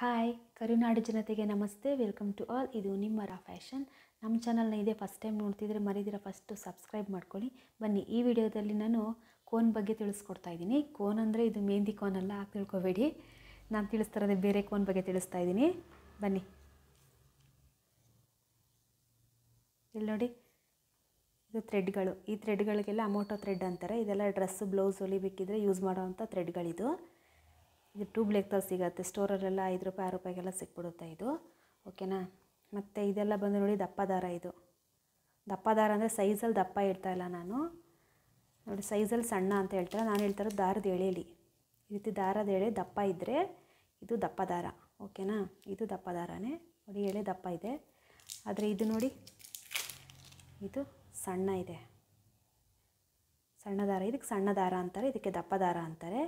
hi ಕರುನಾಡು ಜನತೆಗೆ ನಮಸ್ತೆ welcome to all ಇದು ನಿಮ್ಮ ರಾ ಫ್ಯಾಷನ್ ನಮ್ಮ ಚಾನಲ್ನ ಇದೇ ಫಸ್ಟ್ ಟೈಮ್ ನೋಡ್ತಿದ್ರೆ ಮರಿದಿರ ಫಸ್ಟು ಸಬ್ಸ್ಕ್ರೈಬ್ ಮಾಡ್ಕೊಳ್ಳಿ ಬನ್ನಿ ಈ ವಿಡಿಯೋದಲ್ಲಿ ನಾನು ಕೋನ್ ಬಗ್ಗೆ ತಿಳಿಸ್ಕೊಡ್ತಾ ಇದ್ದೀನಿ ಕೋನ್ ಅಂದರೆ ಇದು ಮೆಹಂದಿ ಕೋನ್ ಅಲ್ಲ ಹಾಕಿ ತಿಳ್ಕೊಬೇಡಿ ನಾನು ತಿಳಿಸ್ತಾ ಬೇರೆ ಕೋನ್ ಬಗ್ಗೆ ತಿಳಿಸ್ತಾ ಇದ್ದೀನಿ ಬನ್ನಿ ಇಲ್ಲಿ ನೋಡಿ ಇದು ಥ್ರೆಡ್ಗಳು ಈ ಥ್ರೆಡ್ಗಳಿಗೆಲ್ಲ ಅಮೋಟೋ ಥ್ರೆಡ್ ಅಂತಾರೆ ಇದೆಲ್ಲ ಡ್ರೆಸ್ಸು ಬ್ಲೌಸ್ ಹೊಲಿಬೇಕಿದ್ರೆ ಯೂಸ್ ಮಾಡೋವಂಥ ಥ್ರೆಡ್ಗಳಿದು ಇದು ಟ್ಯೂಬ್ ಲೆಕ್ಕದಲ್ಲಿ ಸಿಗುತ್ತೆ ಸ್ಟೋರಲ್ಲೆಲ್ಲ ಐದು ರೂಪಾಯಿ ಆರು ರೂಪಾಯಿಗೆಲ್ಲ ಸಿಕ್ಬಿಡುತ್ತೆ ಇದು ಓಕೆನಾ ಮತ್ತು ಇದೆಲ್ಲ ಬಂದು ನೋಡಿ ದಪ್ಪ ದಾರ ಇದು ದಪ್ಪ ದಾರ ಅಂದರೆ ಸೈಜಲ್ಲಿ ದಪ್ಪ ಇಡ್ತಾ ಇಲ್ಲ ನಾನು ನೋಡಿ ಸೈಜಲ್ಲಿ ಸಣ್ಣ ಅಂತ ಹೇಳ್ತಾರೆ ನಾನು ಹೇಳ್ತಾ ಇರೋದು ದಾರದ ಎಳೆಯಲಿ ಈ ರೀತಿ ದಾರದ ಎಳೆ ದಪ್ಪ ಇದ್ದರೆ ಇದು ದಪ್ಪ ದಾರ ಓಕೆನಾ ಇದು ದಪ್ಪ ದಾರನೇ ನೋಡಿ ಎಳೆ ದಪ್ಪ ಇದೆ ಆದರೆ ಇದು ನೋಡಿ ಇದು ಸಣ್ಣ ಇದೆ ಸಣ್ಣ ದಾರ ಇದಕ್ಕೆ ಸಣ್ಣ ದಾರ ಅಂತಾರೆ ಇದಕ್ಕೆ ದಪ್ಪ ದಾರ ಅಂತಾರೆ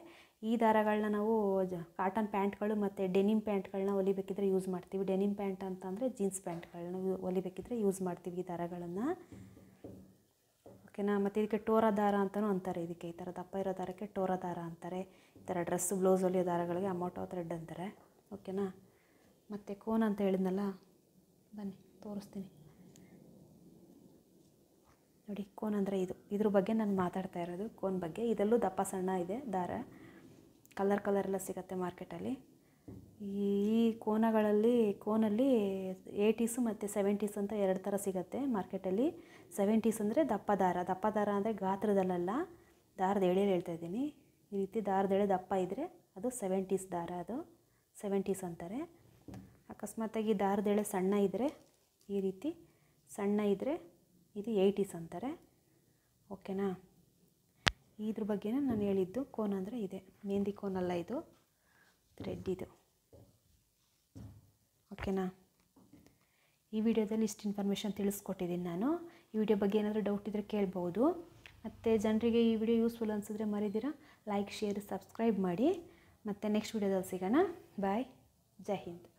ಈ ದಾರಗಳನ್ನ ನಾವು ಜ ಕಾಟನ್ ಪ್ಯಾಂಟ್ಗಳು ಮತ್ತು ಡೆನಿಮ್ ಪ್ಯಾಂಟ್ಗಳನ್ನ ಹೊಲಿಬೇಕಿದ್ರೆ ಯೂಸ್ ಮಾಡ್ತೀವಿ ಡೆನಿಮ್ ಪ್ಯಾಂಟ್ ಅಂತಂದರೆ ಜೀನ್ಸ್ ಪ್ಯಾಂಟ್ಗಳನ್ನ ಹೊಲಿಬೇಕಿದ್ರೆ ಯೂಸ್ ಮಾಡ್ತೀವಿ ಈ ದಾರಗಳನ್ನು ಓಕೆನಾ ಮತ್ತು ಇದಕ್ಕೆ ಟೋರ ದಾರ ಅಂತಲೂ ಅಂತಾರೆ ಇದಕ್ಕೆ ಈ ಥರ ದಪ್ಪ ಇರೋ ದಾರಕ್ಕೆ ಟೋರ ದಾರ ಅಂತಾರೆ ಈ ಥರ ಡ್ರೆಸ್ ಬ್ಲೌಸ್ ಹೊಲಿಯೋ ದಾರಗಳಿಗೆ ಅಮೋಟೋ ಥ್ರೆಡ್ ಅಂತಾರೆ ಓಕೆನಾ ಮತ್ತು ಕೋನ್ ಅಂತ ಹೇಳಿದ್ನಲ್ಲ ಬನ್ನಿ ತೋರಿಸ್ತೀನಿ ನೋಡಿ ಕೋನ್ ಅಂದರೆ ಇದು ಇದ್ರ ಬಗ್ಗೆ ನಾನು ಮಾತಾಡ್ತಾ ಇರೋದು ಕೋನ್ ಬಗ್ಗೆ ಇದರಲ್ಲೂ ದಪ್ಪ ಸಣ್ಣ ಇದೆ ದಾರ ಕಲರ್ ಕಲರ್ ಎಲ್ಲ ಸಿಗುತ್ತೆ ಮಾರ್ಕೆಟಲ್ಲಿ ಈ ಕೋನಗಳಲ್ಲಿ ಕೋನಲ್ಲಿ ಏಯ್ಟೀಸು ಮತ್ತು ಸೆವೆಂಟೀಸ್ ಅಂತ ಎರಡು ಥರ ಸಿಗುತ್ತೆ ಮಾರ್ಕೆಟಲ್ಲಿ ಸೆವೆಂಟೀಸ್ ಅಂದರೆ ದಪ್ಪ ದಾರ ದಪ್ಪ ದಾರ ಅಂದರೆ ಗಾತ್ರದಲ್ಲೆಲ್ಲ ದಾರದ ಎಳೆಯಲ್ಲಿ ಹೇಳ್ತಾ ಇದ್ದೀನಿ ಈ ರೀತಿ ದಾರದ ಎಳೆ ದಪ್ಪ ಇದ್ದರೆ ಅದು ಸೆವೆಂಟೀಸ್ ದಾರ ಅದು ಸೆವೆಂಟೀಸ್ ಅಂತಾರೆ ಅಕಸ್ಮಾತಾಗಿ ದಾರದ ಎಳೆ ಸಣ್ಣ ಇದ್ದರೆ ಈ ರೀತಿ ಸಣ್ಣ ಇದ್ದರೆ ಇದು ಏಯ್ಟೀಸ್ ಅಂತಾರೆ ಓಕೆನಾ ಇದ್ರ ಬಗ್ಗೆನೇ ನಾನು ಹೇಳಿದ್ದು ಕೋನ್ ಅಂದರೆ ಇದೆ ಮೆಹಂದಿ ಕೋನ್ ಅಲ್ಲ ಇದು ತ್ರೆಡ್ ಇದು ಓಕೆನಾ ಈ ವಿಡಿಯೋದಲ್ಲಿ ಇಷ್ಟು ಇನ್ಫಾರ್ಮೇಷನ್ ತಿಳಿಸ್ಕೊಟ್ಟಿದ್ದೀನಿ ನಾನು ಈ ವಿಡಿಯೋ ಬಗ್ಗೆ ಏನಾದರೂ ಡೌಟ್ ಇದ್ದರೆ ಕೇಳ್ಬೋದು ಮತ್ತು ಜನರಿಗೆ ಈ ವಿಡಿಯೋ ಯೂಸ್ಫುಲ್ ಅನಿಸಿದ್ರೆ ಮರಿದಿರ ಲೈಕ್ ಶೇರ್ ಸಬ್ಸ್ಕ್ರೈಬ್ ಮಾಡಿ ಮತ್ತು ನೆಕ್ಸ್ಟ್ ವಿಡಿಯೋದಲ್ಲಿ ಸಿಗೋಣ ಬಾಯ್ ಜೈ ಹಿಂದ್